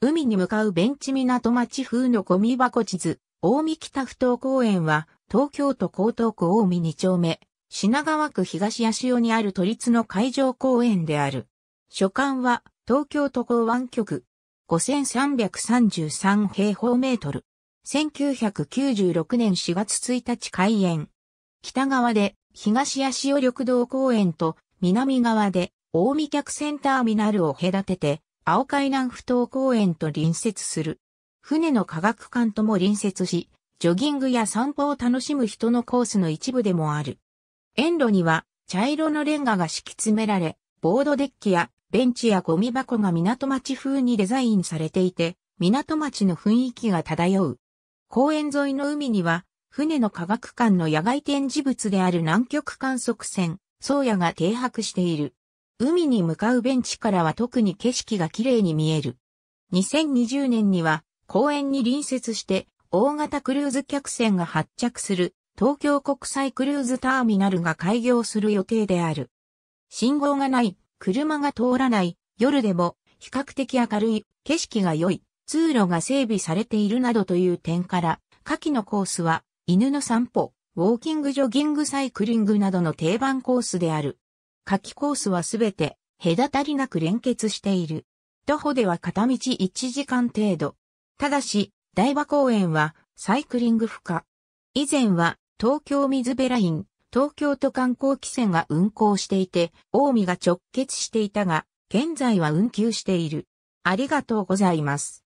海に向かうベンチ港町風のゴミ箱地図、大見北不頭公園は、東京都江東区大見二丁目、品川区東足尾にある都立の海上公園である。所管は、東京都港湾局、5333平方メートル。1996年4月1日開園。北側で東足尾緑道公園と南側で大見客センターミナルを隔てて青海南不島公園と隣接する。船の科学館とも隣接し、ジョギングや散歩を楽しむ人のコースの一部でもある。園路には茶色のレンガが敷き詰められ、ボードデッキやベンチやゴミ箱が港町風にデザインされていて、港町の雰囲気が漂う。公園沿いの海には、船の科学館の野外展示物である南極観測船、宗谷が停泊している。海に向かうベンチからは特に景色が綺麗に見える。2020年には公園に隣接して大型クルーズ客船が発着する東京国際クルーズターミナルが開業する予定である。信号がない、車が通らない、夜でも比較的明るい、景色が良い、通路が整備されているなどという点から、下記のコースは犬の散歩、ウォーキングジョギングサイクリングなどの定番コースである。夏季コースはすべて隔たりなく連結している。徒歩では片道1時間程度。ただし、台場公園はサイクリング不可。以前は東京水辺ライン、東京都観光汽船が運行していて、近江が直結していたが、現在は運休している。ありがとうございます。